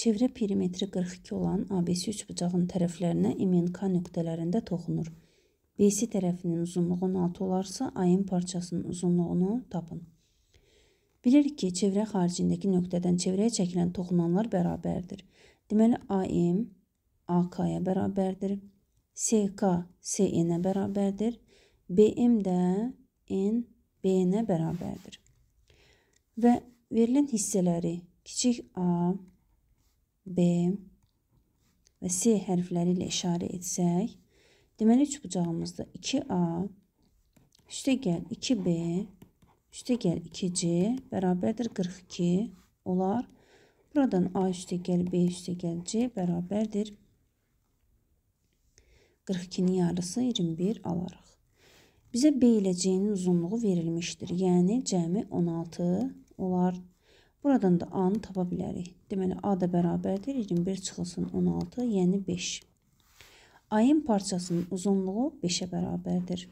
Çevrə perimetri 42 olan ABC üçbucağın tərəflərinə MNK nöqtələrində toxunur. BC tərəfinin uzunluğu 16 olarsa, ayın parçasının uzunluğunu tapın. Bilirik ki, çevrə xaricindəki nöqtədən çevrəyə çəkilən toxunanlar bərabərdir. Deməli, AM AK-ya bərabərdir, SK CN-ə bərabərdir, BM də N BN-ə bərabərdir. Və verilən hissələri kiçik a, B və S hərfləri ilə işarə etsək, deməli üç bucağımızda 2A, üstə gəl 2B, üstə gəl 2C, bərabərdir 42 olar. Buradan A üstə gəl, B üstə gəl, C bərabərdir 42-nin yarısı 21 alarıq. Bizə B ilə C-nin uzunluğu verilmişdir. Yəni, cəmi 16 olar. Buradan da A-nı tapa bilərik. Deməli, A da bərabərdir. 21 çıxılsın 16, yəni 5. Ayın parçasının uzunluğu 5-ə bərabərdir.